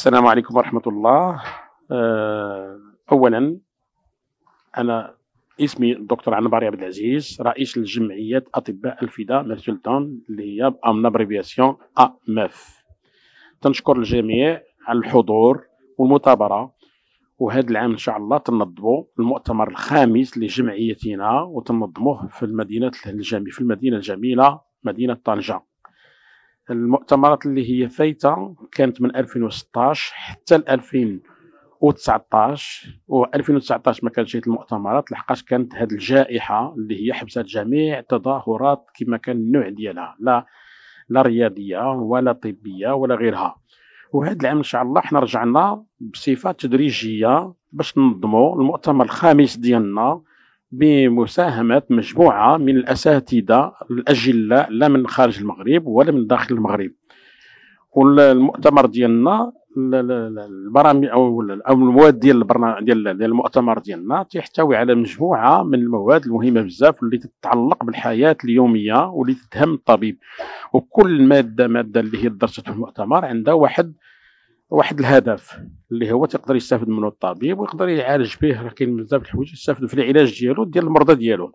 السلام عليكم ورحمة الله آه، أولا أنا اسمي الدكتور عنبري عبد العزيز رئيس الجمعية أطباء الفداء ميرسلتون اللي هي أمن بريفياسيون أمف تنشكر الجميع على الحضور والمتابرة وهذا العام إن شاء الله تنظموا المؤتمر الخامس لجمعيتنا وتنظموه في المدينة الجميلة في المدينة الجميلة مدينة طنجة المؤتمرات اللي هي فايته كانت من 2016 حتى ل 2019 و 2019 ما كانش المؤتمرات لحقاش كانت هذه الجائحه اللي هي حبست جميع التظاهرات كما كان النوع ديالها لا لا رياضيه ولا طبيه ولا غيرها وهذا العام ان شاء الله حنا رجعنا بصفه تدريجيه باش ننظموا المؤتمر الخامس ديالنا بمساهمة مجموعة من الأساتذة الأجلاء لا من خارج المغرب ولا من داخل المغرب والمؤتمر ديالنا البرامج او او المواد ديال البرنامج ديال المؤتمر ديالنا تحتوي على مجموعه من المواد المهمه بزاف واللي تتعلق بالحياه اليوميه واللي تتهم الطبيب وكل ماده ماده اللي هي درست في المؤتمر عندها واحد واحد الهدف اللي هو تقدر يستافد منه الطبيب ويقدر يعالج به راه كاين بزاف الحوايج يستافد في العلاج ديالو ديال المرضى ديالو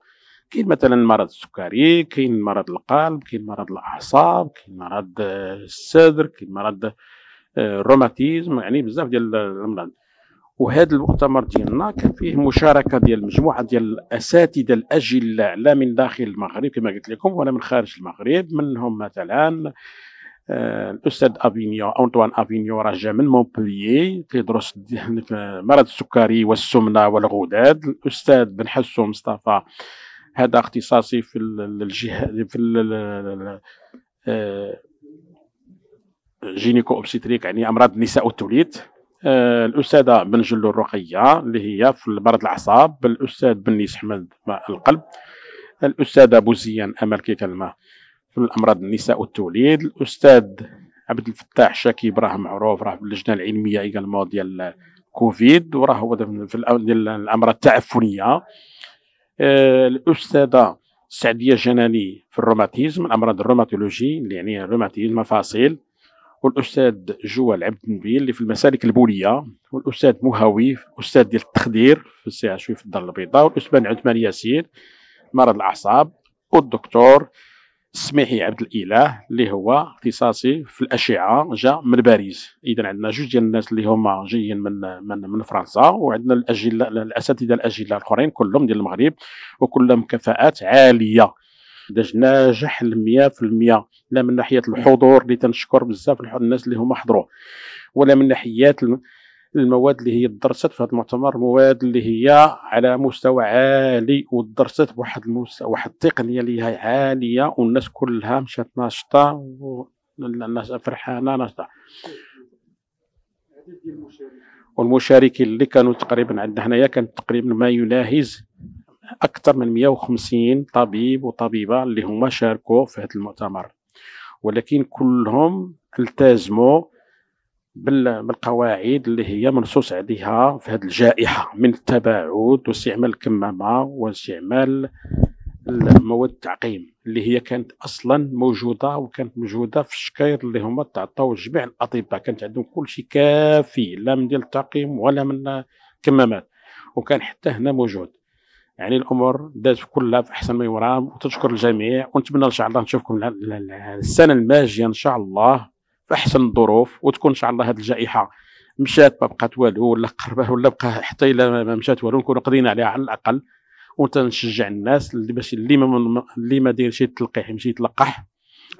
كاين مثلا مرض السكري كاين مرض القلب كاين مرض الاعصاب كاين مرض آه، الصدر كاين مرض آه، الروماتيزم يعني بزاف ديال الامراض وهذا المؤتمر ديالنا كان فيه مشاركه ديال مجموعه ديال الاساتذه الاجلاء لا من داخل المغرب كما قلت لكم ولا من خارج المغرب منهم مثلا الاستاذ آه، افينيو انطوان افينيو راجع من مونبليي تيدرس مرض السكري والسمنه والغدد الاستاذ بن حسو مصطفى هذا اختصاصي في الجهه في آه، جينيكو اوبستريك يعني امراض النساء والتوليد آه، الاستاذه بن جلو الرقيه اللي هي في مرض الاعصاب الاستاذ بن حمد القلب الاستاذه بوزيان امل كيكلمه في الامراض النساء والتوليد الاستاذ عبد الفتاح شاكيب راه معروف راه في اللجنه العلميه ايغالمون ديال كوفيد وراه هو في الامراض التعفنيه آه، الاستاذه سعديه جناني في الروماتيزم الامراض الروماتولوجي اللي يعني الروماتيزم مفاصل والاستاذ جوال عبد النبيل اللي في المسالك البوليه والاستاذ مهاوي استاذ ديال التخدير في السي في الدار البيضاء والاستاذ عثمان ياسين مرض الاعصاب والدكتور سميحي إيه، عبد الاله اللي هو اختصاصي في الاشعه جا من باريس اذا عندنا جوج ديال الناس اللي هما جايين من من من فرنسا وعندنا الاجلاء الاساتذه الاجلاء الاخرين كلهم ديال المغرب وكلهم كفاءات عاليه داج ناجح 100% لا من ناحيه الحضور اللي تنشكر بزاف الناس اللي هما حضروه ولا من ناحيه المواد اللي هي درست في هذا المؤتمر مواد اللي هي على مستوى عالي ودرست بواحد المستوى واحد التقنيه اللي هي عاليه والناس كلها مشات ناشطه والناس فرحانه ناشطه والمشاركين اللي كانوا تقريبا عندنا هنايا كان تقريبا ما يناهز اكثر من 150 طبيب وطبيبه اللي هما شاركوا في هذا المؤتمر ولكن كلهم التزموا بالقواعد اللي هي منصوص عليها في هذه الجائحه من التباعد واستعمال الكمامه واستعمال المواد التعقيم اللي هي كانت اصلا موجوده وكانت موجوده في الشكاير اللي هما تعطاو جميع الاطباء كانت عندهم كل شيء كافي لا من ديال التعقيم ولا من كمامات وكان حتى هنا موجود يعني الامور دازت كلها في احسن ما يرام وتشكر الجميع ونتمنى ان شاء الله نشوفكم السنه الماجيه ان شاء الله في احسن الظروف وتكون ان شاء الله هذه الجائحه مشات ما بقات والو ولا قربه ولا بقى حتى الا ما مشات والو نكونوا قضينا عليها على الاقل وتنشجع الناس اللي باش اللي ما اللي ما دايرش التلقيح يمشي يتلقح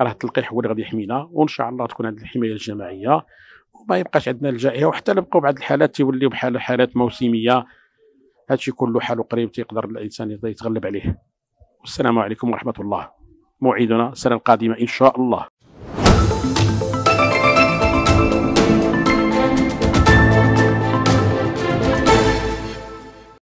راه التلقيح هو اللي غادي يحمينا وان شاء الله تكون عندنا الحمايه الجماعيه وما يبقاش عندنا الجائحه وحتى نبقاو بعض الحالات تيوليو بحال حالات موسميه هادشي كله حاله قريب تيقدر الانسان يتغلب عليه والسلام عليكم ورحمه الله موعدنا السنه القادمه ان شاء الله